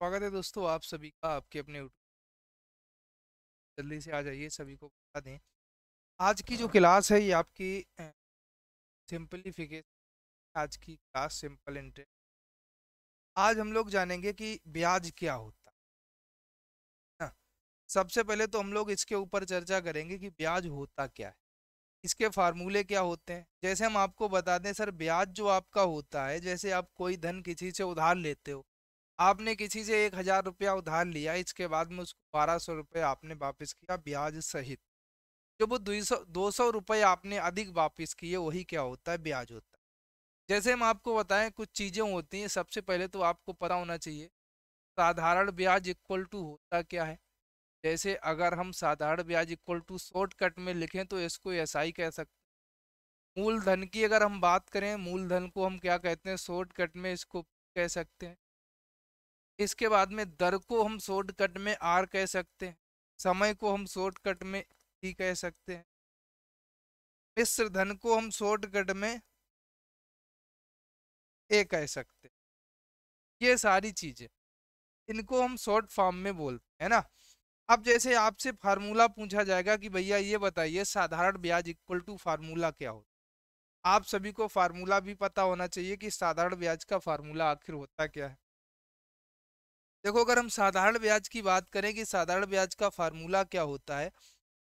स्वागत है दोस्तों आप सभी का आपके अपने यूट्यूब जल्दी से आ जाइए सभी को बता दें आज की जो हाँ। क्लास है ये आपकी सिंपलीफिकेशन आज की क्लास सिंपल इंटरेस्ट आज हम लोग जानेंगे कि ब्याज क्या होता है ना सबसे पहले तो हम लोग इसके ऊपर चर्चा करेंगे कि ब्याज होता क्या है इसके फार्मूले क्या होते हैं जैसे हम आपको बता दें सर ब्याज जो आपका होता है जैसे आप कोई धन किसी से उधार लेते हो आपने किसी से एक हजार रुपया उधार लिया इसके बाद में उसको बारह सौ रुपये आपने वापस किया ब्याज सहित जो वो दो सौ दो सौ रुपये आपने अधिक वापस किए वही क्या होता है ब्याज होता है जैसे हम आपको बताएं कुछ चीज़ें होती हैं सबसे पहले तो आपको पता होना चाहिए साधारण ब्याज इक्वल टू होता क्या है जैसे अगर हम साधारण ब्याज इक्वल टू शॉर्टकट में लिखें तो इसको ऐसा ही कह सकते हैं मूलधन की अगर हम बात करें मूलधन को हम क्या कहते हैं शॉर्टकट में इसको कह सकते हैं इसके बाद में दर को हम शॉर्ट कट में आर कह सकते हैं समय को हम शॉर्ट कट में ई कह सकते हैं मिश्र धन को हम शॉर्ट कट में ए कह सकते हैं ये सारी चीजें इनको हम शॉर्ट फॉर्म में बोलते हैं ना अब जैसे आपसे फार्मूला पूछा जाएगा कि भैया ये बताइए साधारण ब्याज इक्वल टू फार्मूला क्या होता आप सभी को फार्मूला भी पता होना चाहिए कि साधारण ब्याज का फार्मूला आखिर होता क्या है देखो अगर हम साधारण ब्याज की बात करें कि साधारण ब्याज का फार्मूला क्या होता है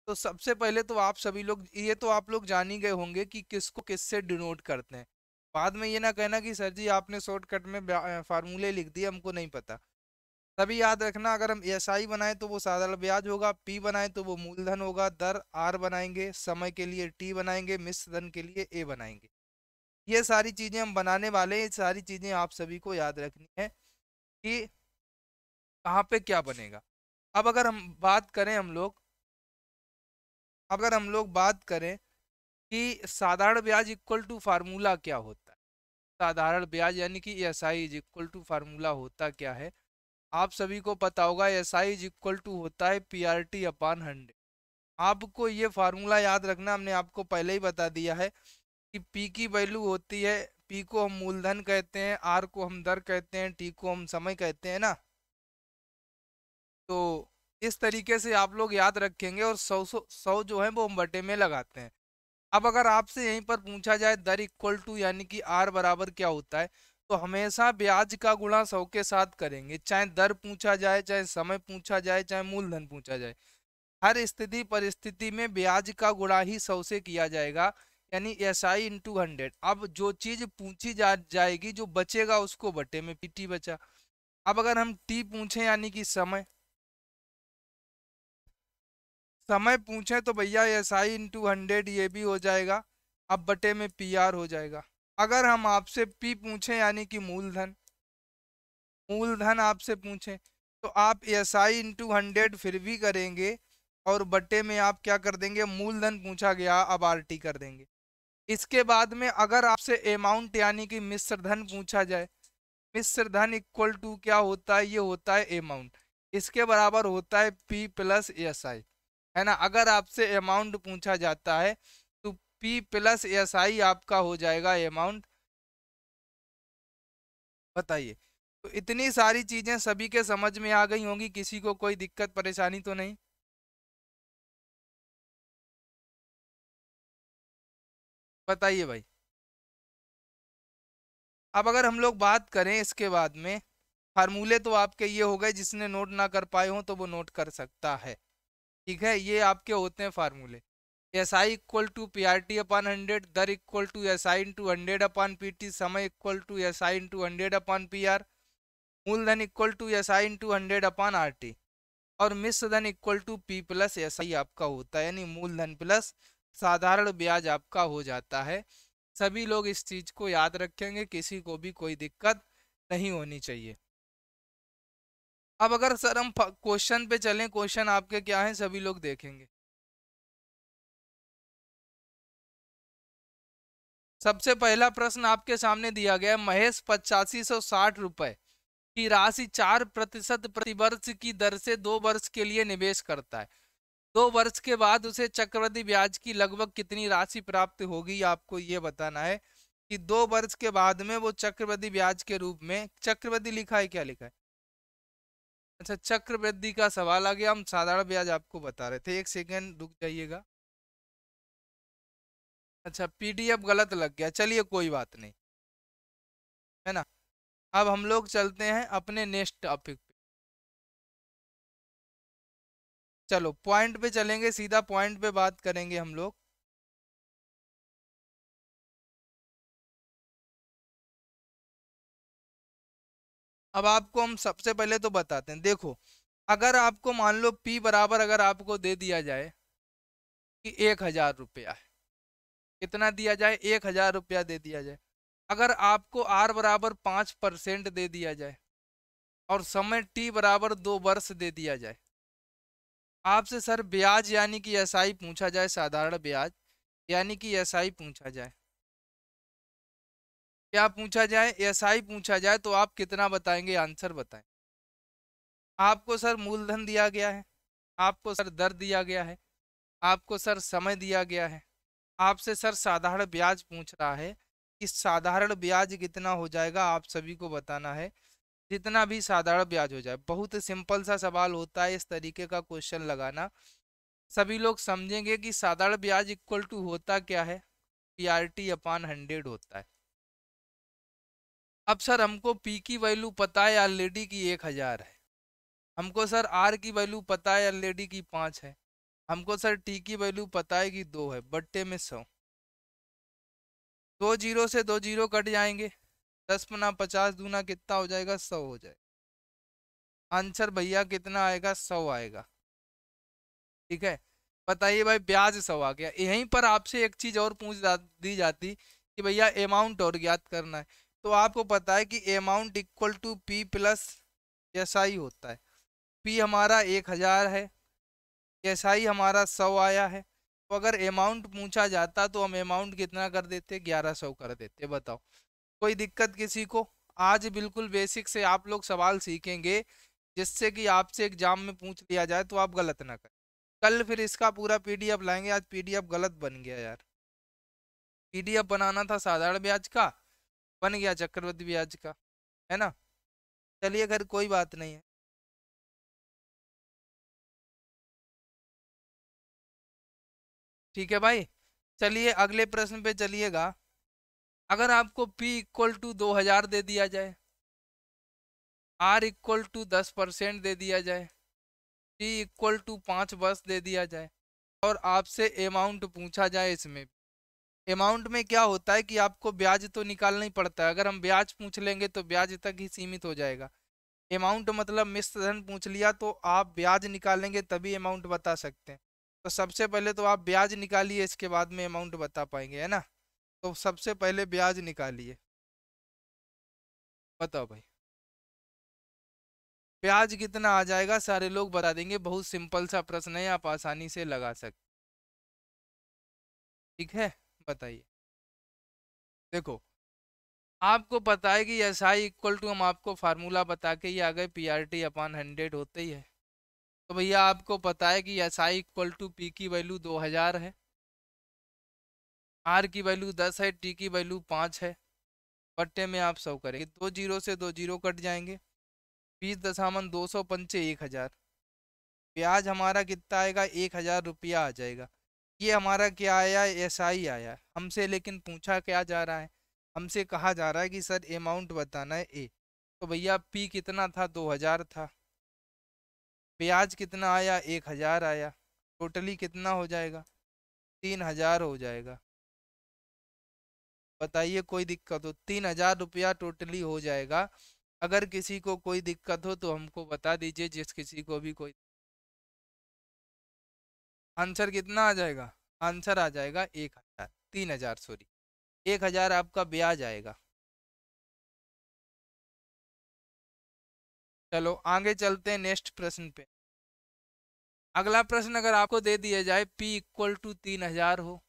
तो सबसे पहले तो आप सभी लोग ये तो आप लोग जान ही गए होंगे कि किसको किससे डिनोट करते हैं बाद में ये ना कहना कि सर जी आपने शॉर्टकट में फार्मूले लिख दिए हमको नहीं पता तभी याद रखना अगर हम एस आई बनाएं तो वो साधारण ब्याज होगा पी बनाएं तो वो मूलधन होगा दर आर बनाएंगे समय के लिए टी बनाएंगे मिश्र धन के लिए ए बनाएंगे ये सारी चीज़ें हम बनाने वाले हैं सारी चीज़ें आप सभी को याद रखनी है कि कहाँ पे क्या बनेगा अब अगर हम बात करें हम लोग अगर हम लोग बात करें कि साधारण ब्याज इक्वल टू फार्मूला क्या होता है साधारण ब्याज यानी कि S I is equal to formula होता क्या है आप सभी को पता होगा S I is equal to होता है P R T upon hundred आपको ये फार्मूला याद रखना हमने आपको पहले ही बता दिया है कि पी की वैल्यू होती है पी को हम मूलधन कहते हैं आर को हम दर कहते हैं टी को हम समय कहते हैं ना तो इस तरीके से आप लोग याद रखेंगे और सौ सौ सौ जो है वो हम बटे में लगाते हैं अब अगर आपसे यहीं पर पूछा जाए दर इक्वल टू यानी कि आर बराबर क्या होता है तो हमेशा ब्याज का गुणा सौ के साथ करेंगे चाहे दर पूछा जाए चाहे समय पूछा जाए चाहे मूलधन पूछा जाए हर स्थिति परिस्थिति में ब्याज का गुणा ही सौ से किया जाएगा यानी एस आई इंटू हंड्रेड अब जो चीज़ पूछी जा जाएगी जो बचेगा उसको बटे में पीटी बचा अब अगर हम टी पूछें यानी कि समय समय पूछें तो भैया एस आई इंटू हंड्रेड ये भी हो जाएगा अब बटे में पी आर हो जाएगा अगर हम आपसे पी पूछें यानी कि मूलधन मूलधन आपसे पूछें तो आप एस आई इंटू हंड्रेड फिर भी करेंगे और बटे में आप क्या कर देंगे मूलधन पूछा गया अब आर टी कर देंगे इसके बाद में अगर आपसे अमाउंट यानी कि मिश्र धन पूछा जाए मिश्र धन इक्वल टू क्या होता है ये होता है अमाउंट इसके बराबर होता है पी प्लस एस आई है ना अगर आपसे अमाउंट पूछा जाता है तो पी प्लस एस आई आपका हो जाएगा अमाउंट बताइए तो इतनी सारी चीज़ें सभी के समझ में आ गई होंगी किसी को कोई दिक्कत परेशानी तो नहीं बताइए भाई अब अगर हम लोग बात करें इसके बाद में फार्मूले तो आपके ये हो गए जिसने नोट ना कर पाए हो तो वो नोट कर सकता है ठीक है ये आपके होते हैं फार्मूले S I equal to P R T upon hundred दर equal to S I into hundred upon P T समय equal to S I into hundred upon P R मूलधन equal to S I into hundred upon R T और मिश्रधन equal to P plus S I आपका होता है यानी मूलधन plus साधारण ब्याज आपका हो जाता है सभी लोग इस चीज़ को याद रखेंगे किसी को भी कोई दिक्कत नहीं होनी चाहिए अब अगर सर हम क्वेश्चन पे चलें क्वेश्चन आपके क्या हैं सभी लोग देखेंगे सबसे पहला प्रश्न आपके सामने दिया गया है महेश पचासी सौ साठ रुपए की राशि चार प्रतिशत प्रतिवर्ष की दर से दो वर्ष के लिए निवेश करता है दो वर्ष के बाद उसे चक्रवृद्धि ब्याज की लगभग कितनी राशि प्राप्त होगी आपको ये बताना है कि दो वर्ष के बाद में वो चक्रवृद्धि ब्याज के रूप में चक्रवृद्धि लिखा है क्या लिखा है अच्छा चक्रवृद्धि का सवाल आ गया हम साधारण ब्याज आपको बता रहे थे एक सेकेंड रुक जाइएगा अच्छा पीडीएफ गलत लग गया चलिए कोई बात नहीं है ना अब हम लोग चलते हैं अपने नेक्स्ट टॉपिक पे चलो पॉइंट पे चलेंगे सीधा पॉइंट पे बात करेंगे हम लोग अब आपको हम सबसे पहले तो बताते हैं देखो अगर आपको मान लो पी बराबर अगर आपको दे दिया जाए कि एक हज़ार रुपया है कितना दिया जाए एक हज़ार रुपया दे दिया जाए अगर आपको आर बराबर पाँच परसेंट दे दिया जाए और समय टी बराबर दो वर्ष दे दिया जाए आपसे सर ब्याज यानी कि एसआई पूछा जाए साधारण ब्याज यानी कि एसआई पूछा जाए क्या पूछा जाए एसआई पूछा जाए तो आप कितना बताएंगे आंसर बताएं आपको सर मूलधन दिया गया है आपको सर दर दिया गया है आपको सर समय दिया गया है आपसे सर साधारण ब्याज पूछ रहा है कि साधारण ब्याज कितना हो जाएगा आप सभी को बताना है जितना भी साधारण ब्याज हो जाए बहुत सिंपल सा सवाल होता है इस तरीके का क्वेश्चन लगाना सभी लोग समझेंगे कि साधारण ब्याज इक्वल टू होता क्या है P R T upon hundred होता है अब सर हमको पी की वैल्यू पता है ऑलरेडी की एक हज़ार है हमको सर आर की वैल्यू पता है ऑलरेडी की पाँच है हमको सर टी की वैल्यू पता है कि दो है बट्टे में सौ दो जीरो से दो जीरो कट जाएंगे दस पना पचास दूना कितना हो जाएगा सौ हो जाएगा आंसर भैया कितना आएगा सौ आएगा ठीक है बताइए भाई ब्याज सौ आ गया यहीं पर आपसे एक चीज़ और पूछ दी जाती कि भैया अमाउंट और ज्ञात करना है तो आपको पता है कि amount equal to P plus S I होता है पी हमारा एक हज़ार है एस आई हमारा सौ आया है तो अगर अमाउंट पूछा जाता तो हम अमाउंट कितना कर देते ग्यारह सौ कर देते बताओ कोई दिक्कत किसी को आज बिल्कुल बेसिक से आप लोग सवाल सीखेंगे जिससे कि आपसे एग्जाम में पूछ लिया जाए तो आप गलत ना करें कल फिर इसका पूरा एफ लाएंगे आज एफ गलत बन गया यार एफ बनाना था साधारण ब्याज का बन गया चक्रवर्ती ब्याज का है ना चलिए खैर कोई बात नहीं है ठीक है भाई चलिए अगले प्रश्न पे चलिएगा अगर आपको P इक्वल टू दो हजार दे दिया जाए R इक्वल टू दस परसेंट दे दिया जाए T इक्वल टू पाँच बस दे दिया जाए और आपसे अमाउंट पूछा जाए इसमें अमाउंट में क्या होता है कि आपको ब्याज तो निकालना ही पड़ता है अगर हम ब्याज पूछ लेंगे तो ब्याज तक ही सीमित हो जाएगा अमाउंट मतलब मिश्र धन पूछ लिया तो आप ब्याज निकालेंगे तभी अमाउंट बता सकते हैं तो सबसे पहले तो आप ब्याज निकालिए इसके बाद में अमाउंट बता पाएंगे है ना तो सबसे पहले ब्याज निकालिए बताओ भाई ब्याज कितना आ जाएगा सारे लोग बता देंगे बहुत सिंपल सा प्रश्न है आप आसानी से लगा सकते ठीक है बताइए देखो आपको पता है कि एस आई इक्वल टू हम आपको फार्मूला बता के ही आ गए P R T upon hundred होते ही है तो भैया आपको पता है कि S I equal to P की वैल्यू दो हज़ार है आर की वैल्यू दस है टी की वैल्यू पाँच है पट्टे में आप सौ करेंगे दो जीरो से दो जीरो कट जाएंगे बीस दशामन दो सौ पंचे एक हज़ार ब्याज हमारा कितना आएगा एक हज़ार रुपया आ जाएगा ये हमारा क्या आया एस आई आया हमसे लेकिन पूछा क्या जा रहा है हमसे कहा जा रहा है कि सर अमाउंट बताना है ए तो भैया पी कितना था दो हज़ार था ब्याज कितना आया एक हज़ार आया टोटली कितना हो जाएगा तीन हज़ार हो जाएगा बताइए कोई दिक्कत हो तीन हज़ार रुपया टोटली हो जाएगा अगर किसी को कोई दिक्कत हो तो हमको बता दीजिए जिस किसी को भी कोई आंसर कितना आ जाएगा आंसर आ जाएगा एक हजार तीन हजार सॉरी एक हजार आपका ब्याज आएगा चलो आगे चलते हैं नेक्स्ट प्रश्न पे अगला प्रश्न अगर आपको दे दिया जाए पी इक्वल टू तीन हजार हो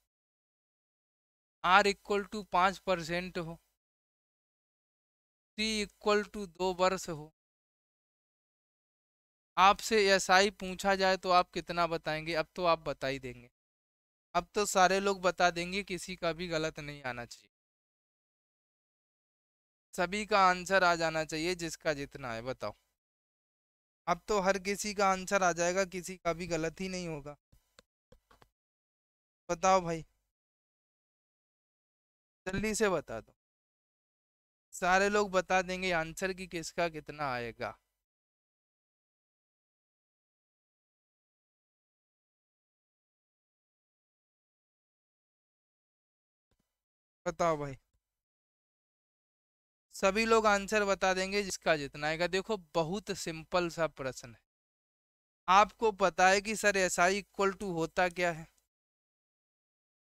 आर इक्वल टू पाँच परसेंट हो सी इक्वल टू दो वर्ष हो आपसे एसआई पूछा जाए तो आप कितना बताएंगे अब तो आप बता ही देंगे अब तो सारे लोग बता देंगे किसी का भी गलत नहीं आना चाहिए सभी का आंसर आ जाना चाहिए जिसका जितना है बताओ अब तो हर किसी का आंसर आ जाएगा किसी का भी गलत ही नहीं होगा बताओ भाई जल्दी से बता दो सारे लोग बता देंगे आंसर कि किसका कितना आएगा बताओ भाई सभी लोग आंसर बता देंगे जिसका जितना आएगा देखो बहुत सिंपल सा प्रश्न है आपको पता है कि sir S I equal to होता क्या है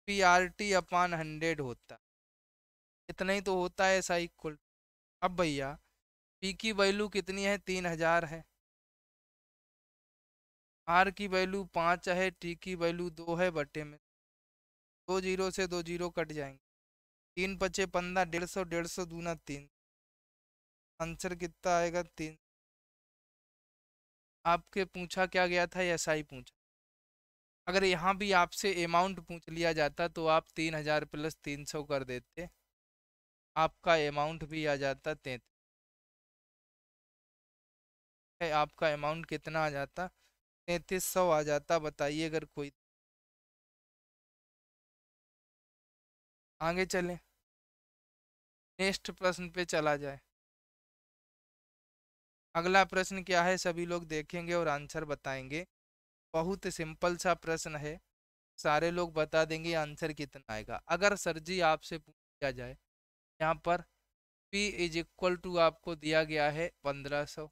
P R T upon hundred होता इतना ही तो होता है एस आई इक्वल अब भैया पी की वैल्यू कितनी है तीन हजार है आर की वैल्यू पाँच है टी की वैल्यू दो है बटे में दो जीरो से दो जीरो कट जाएंगे तीन पचे पंद्रह डेढ़ सौ डेढ़ सौ दूना तीन आंसर कितना आएगा तीन आपके पूछा क्या गया था एस आई पूछा अगर यहाँ भी आपसे अमाउंट पूछ लिया जाता तो आप तीन हजार प्लस तीन सौ कर देते आपका अमाउंट भी आ जाता तैतीस आपका अमाउंट कितना आ जाता तैतीस सौ आ जाता बताइए अगर कोई आगे चलें नेक्स्ट प्रश्न पे चला जाए अगला प्रश्न क्या है सभी लोग देखेंगे और आंसर बताएंगे बहुत सिंपल सा प्रश्न है सारे लोग बता देंगे आंसर कितना आएगा अगर सर जी आपसे पूछा जाए यहाँ पर पी इज इक्वल टू आपको दिया गया है पंद्रह सौ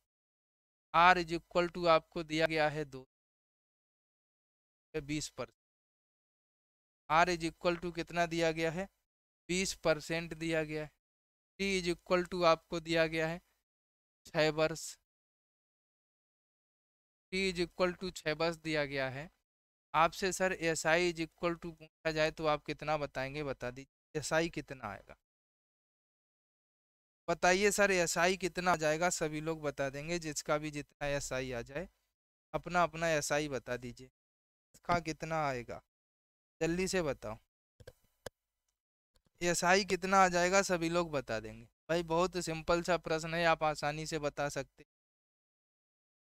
आर इज इक्वल टू आपको दिया गया है दो बीस percent R is equal to कितना दिया गया है बीस परसेंट दिया गया है टी इज इक्वल टू आपको दिया गया है छः वर्ष टी इज इक्वल टू छः वर्ष दिया गया है आपसे sir S I is equal to पूछा जाए तो आप कितना बताएंगे बता दीजिए एस आई कितना आएगा बताइए सर एस आई कितना आ जाएगा सभी लोग बता देंगे जिसका भी जितना एस आई आ जाए अपना अपना एस आई बता दीजिए इसका कितना आएगा जल्दी से बताओ एस आई कितना आ जाएगा सभी लोग बता देंगे भाई बहुत सिंपल सा प्रश्न है आप आसानी से बता सकते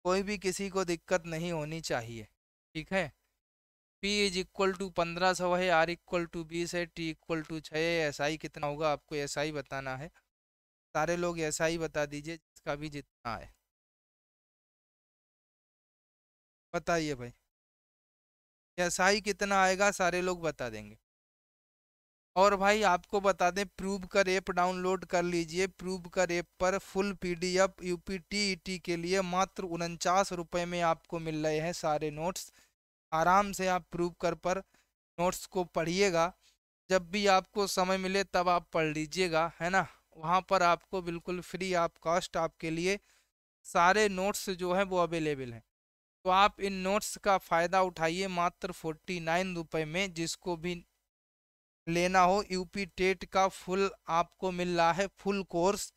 कोई भी किसी को दिक्कत नहीं होनी चाहिए ठीक है पी इज इक्वल टू पंद्रह सौ है आर इक्वल टू बीस है टी इक्वल टू छः एस आई कितना होगा आपको एस आई बताना है सारे लोग एस आई बता दीजिए जिसका भी जितना है बताइए भाई एस आई कितना आएगा सारे लोग बता देंगे और भाई आपको बता दें प्रूव कर ऐप डाउनलोड कर लीजिए प्रूव कर ऐप पर फुल पीडीएफ यूपीटीईटी के लिए मात्र उनचास रुपये में आपको मिल रहे हैं सारे नोट्स आराम से आप प्रूव कर पर नोट्स को पढ़िएगा जब भी आपको समय मिले तब आप पढ़ लीजिएगा है ना वहाँ पर आपको बिल्कुल फ्री आप कॉस्ट आपके लिए सारे नोट्स जो हैं वो अवेलेबल हैं तो आप इन नोट्स का फ़ायदा उठाइए मात्र फोर्टी नाइन रुपये में जिसको भी लेना हो यूपी टेट का फुल आपको मिल रहा है फुल कोर्स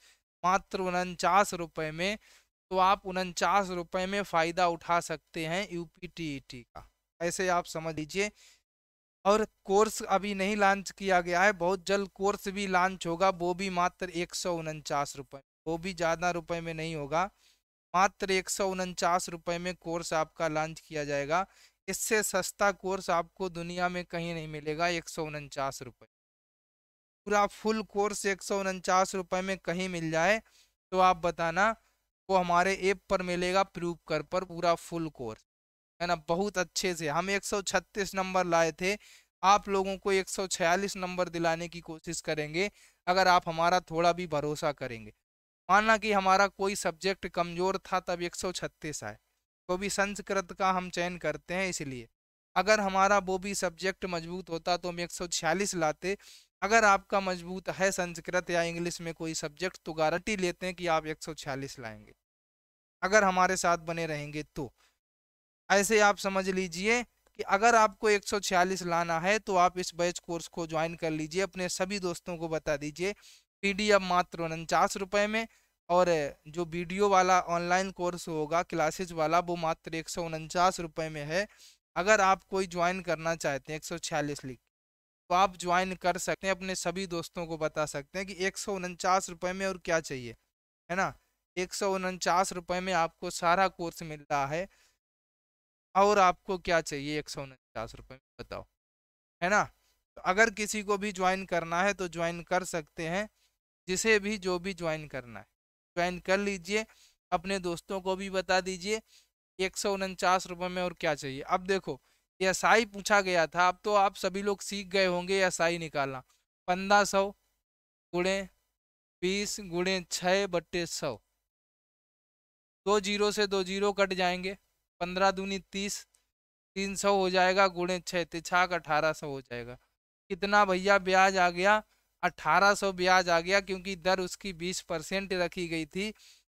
मात्र उनचास रुपये में तो आप उनचास रुपये में फ़ायदा उठा सकते हैं यूपी टी का ऐसे आप समझ लीजिए और कोर्स अभी नहीं लॉन्च किया गया है बहुत जल्द कोर्स भी लॉन्च होगा वो भी मात्र एक सौ उनचास वो भी ज़्यादा रुपये में नहीं होगा मात्र एक सौ उनचास में कोर्स आपका लॉन्च किया जाएगा इससे सस्ता कोर्स आपको दुनिया में कहीं नहीं मिलेगा एक सौ उनचास रुपये पूरा फुल कोर्स एक सौ उनचास रुपये में कहीं मिल जाए तो आप बताना वो हमारे ऐप पर मिलेगा प्रूव कर पर पूरा फुल कोर्स है ना बहुत अच्छे से हम 136 नंबर लाए थे आप लोगों को 146 नंबर दिलाने की कोशिश करेंगे अगर आप हमारा थोड़ा भी भरोसा करेंगे मानना कि हमारा कोई सब्जेक्ट कमज़ोर था तब 136 आए को भी संस्कृत का हम चयन करते हैं इसलिए अगर हमारा वो भी सब्जेक्ट मजबूत होता तो हम एक लाते अगर आपका मजबूत है संस्कृत या इंग्लिश में कोई सब्जेक्ट तो गारंटी लेते हैं कि आप एक लाएंगे अगर हमारे साथ बने रहेंगे तो ऐसे आप समझ लीजिए कि अगर आपको 146 लाना है तो आप इस बैच कोर्स को ज्वाइन कर लीजिए अपने सभी दोस्तों को बता दीजिए पीडीएफ मात्र उनचास रुपये में और जो वीडियो वाला ऑनलाइन कोर्स होगा क्लासेज वाला वो मात्र एक सौ रुपये में है अगर आप कोई ज्वाइन करना चाहते हैं एक सौ छियालीस लिख तो आप ज्वाइन कर सकते हैं अपने सभी दोस्तों को बता सकते हैं कि एक सौ उनचास रुपये में और क्या चाहिए है ना एक सौ उनचास रुपये में आपको सारा कोर्स मिल रहा है और आपको क्या चाहिए एक सौ उनचास रुपये में बताओ है ना तो अगर किसी को भी ज्वाइन करना है तो ज्वाइन कर सकते हैं जिसे भी जो भी ज्वाइन करना है ज्वाइन कर लीजिए अपने दोस्तों को भी बता दीजिए एक सौ में और क्या चाहिए अब देखो एस आई पूछा गया था अब तो आप सभी लोग सीख गए होंगे एस आई निकालना पंद्रह सौ गुणे बीस गुणे छः बट्टे सौ दो जीरो से दो जीरो कट जाएंगे पंद्रह दूनी तीस तीन सौ हो जाएगा गुणे छः तिछाक अठारह सौ हो जाएगा कितना भैया ब्याज आ गया 1800 ब्याज आ गया क्योंकि दर उसकी 20 परसेंट रखी गई थी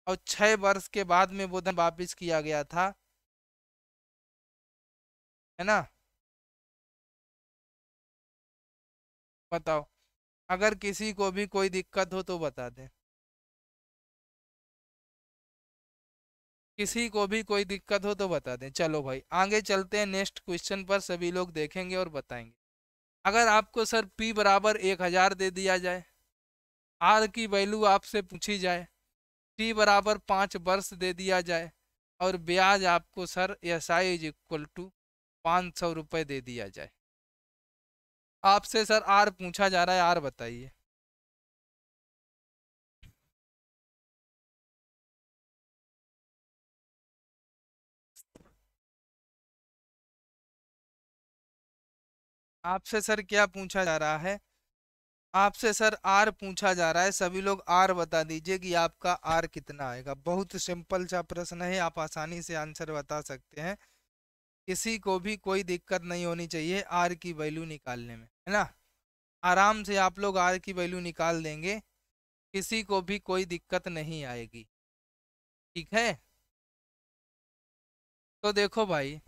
और छः वर्ष के बाद में वो धन वापिस किया गया था है ना बताओ अगर किसी को भी कोई दिक्कत हो तो बता दें किसी को भी कोई दिक्कत हो तो बता दें चलो भाई आगे चलते हैं नेक्स्ट क्वेश्चन पर सभी लोग देखेंगे और बताएंगे अगर आपको सर पी बराबर एक हज़ार दे दिया जाए आर की वैल्यू आपसे पूछी जाए टी बराबर पाँच वर्ष दे दिया जाए और ब्याज आपको sir S I is equal to पाँच सौ रुपये दे दिया जाए आपसे सर आर पूछा जा रहा है आर बताइए आपसे सर क्या पूछा जा रहा है आपसे सर आर पूछा जा रहा है सभी लोग आर बता दीजिए कि आपका आर कितना आएगा बहुत सिंपल सा प्रश्न है आप आसानी से आंसर बता सकते हैं किसी को भी कोई दिक्कत नहीं होनी चाहिए आर की वैल्यू निकालने में है ना आराम से आप लोग आर की वैल्यू निकाल देंगे किसी को भी कोई दिक्कत नहीं आएगी ठीक है तो देखो भाई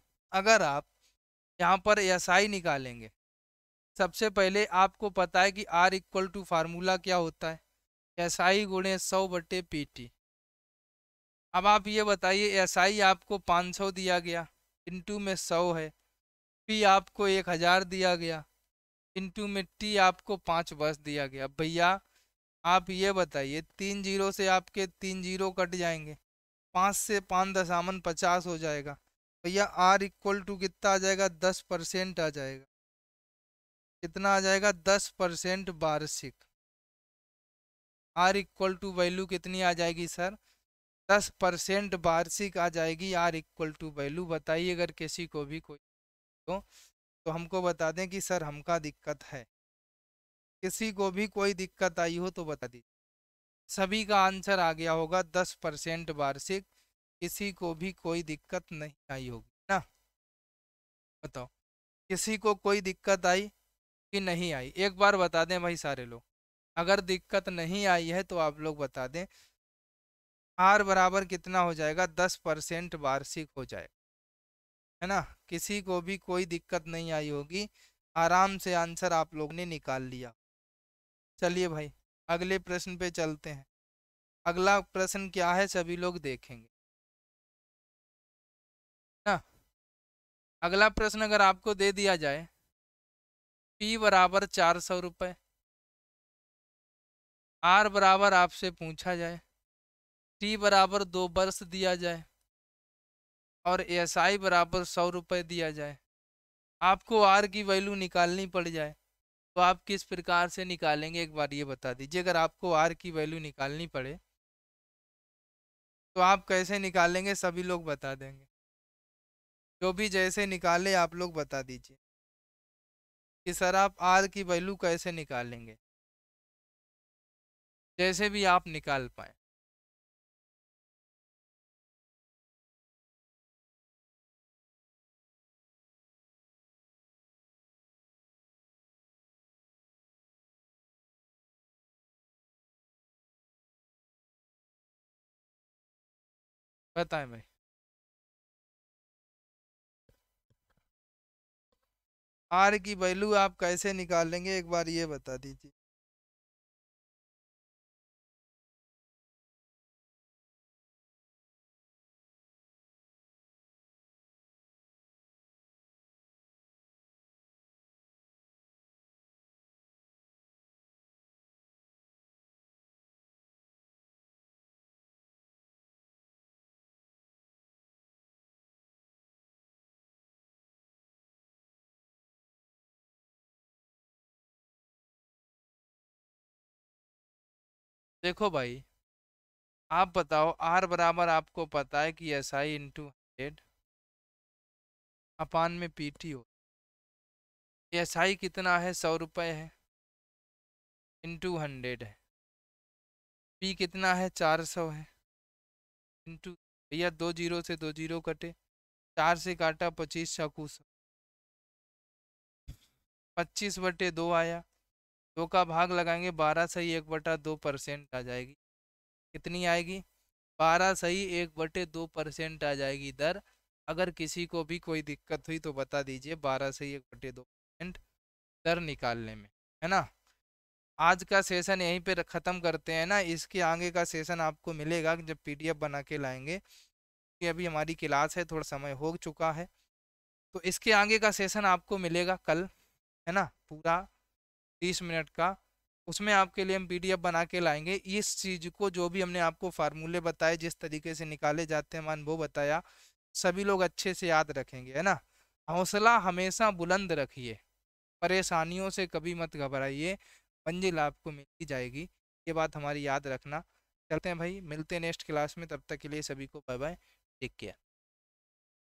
अगर आप यहाँ पर एस निकालेंगे सबसे पहले आपको पता है कि आर इक्वल टू फार्मूला क्या होता है एस आई गुणे सौ बटे पी टी अब आप ये बताइए एस आई आपको पाँच सौ दिया गया इंटू में सौ है पी आपको एक हज़ार दिया गया इंटू में टी आपको पाँच बस दिया गया भैया आप ये बताइए तीन जीरो से आपके तीन जीरो कट जाएंगे पाँच से पाँच दशामन पचास हो जाएगा भैया आर इक्वल टू कितना आ जाएगा दस परसेंट आ जाएगा कितना आ जाएगा दस परसेंट वार्षिक आर इक्वल टू वैल्यू कितनी आ जाएगी सर दस परसेंट वार्षिक आ जाएगी आर इक्वल टू वैल्यू बताइए अगर किसी को भी कोई तो, तो हमको बता दें कि सर हमका दिक्कत है किसी को भी कोई दिक्कत आई हो तो बता दीजिए सभी का आंसर आ गया होगा दस परसेंट वार्षिक किसी को भी कोई दिक्कत नहीं आई होगी ना बताओ किसी को कोई दिक्कत आई कि नहीं आई एक बार बता दें भाई सारे लोग अगर दिक्कत नहीं आई है तो आप लोग बता दें आर बराबर कितना हो जाएगा दस परसेंट वार्षिक हो जाएगा है ना किसी को भी कोई दिक्कत नहीं आई होगी आराम से आंसर आप लोग ने निकाल लिया चलिए भाई अगले प्रश्न पे चलते हैं अगला प्रश्न क्या है सभी लोग देखेंगे ना अगला प्रश्न अगर आपको दे दिया जाए पी बराबर चार सौ रुपये आर बराबर आपसे पूछा जाए टी बराबर दो वर्ष दिया जाए और एस आई बराबर सौ रुपये दिया जाए आपको आर की वैल्यू निकालनी पड़ जाए तो आप किस प्रकार से निकालेंगे एक बार ये बता दीजिए अगर आपको आर की वैल्यू निकालनी पड़े तो आप कैसे निकालेंगे सभी लोग बता देंगे जो भी जैसे निकाले आप लोग बता दीजिए कि सर आप आर की वैल्यू कैसे निकालेंगे जैसे भी आप निकाल पाए बताएं भाई आर की वैल्यू आप कैसे निकालेंगे एक बार ये बता दीजिए देखो भाई आप बताओ आर बराबर आपको पता है कि एस आई इंटू हंड्रेड अपान में पी टी हो एस आई कितना है सौ रुपये है इंटू हंड्रेड है पी कितना है चार सौ है इंटू भैया दो जीरो से दो जीरो कटे चार से काटा पच्चीस चाकू सौ पच्चीस बटे दो आया दो का भाग लगाएंगे बारह सही एक बटा दो परसेंट आ जाएगी कितनी आएगी बारह सही एक बटे दो परसेंट आ जाएगी दर अगर किसी को भी कोई दिक्कत हुई तो बता दीजिए बारह सही एक बटे दो परसेंट दर निकालने में है ना आज का सेशन यहीं पे ख़त्म करते हैं ना इसके आगे का सेशन आपको मिलेगा जब एफ बना के लाएंगे क्योंकि अभी हमारी क्लास है थोड़ा समय हो चुका है तो इसके आगे का सेशन आपको मिलेगा कल है ना पूरा तीस मिनट का उसमें आपके लिए हम पीडीएफ बना के लाएंगे इस चीज़ को जो भी हमने आपको फार्मूले बताए जिस तरीके से निकाले जाते हैं मान वो बताया सभी लोग अच्छे से याद रखेंगे है ना हौसला हमेशा बुलंद रखिए परेशानियों से कभी मत घबराइए मंजिल आपको मिल जाएगी ये बात हमारी याद रखना चलते हैं भाई मिलते हैं नेक्स्ट क्लास में तब तक के लिए सभी को बाय बाय टेक केयर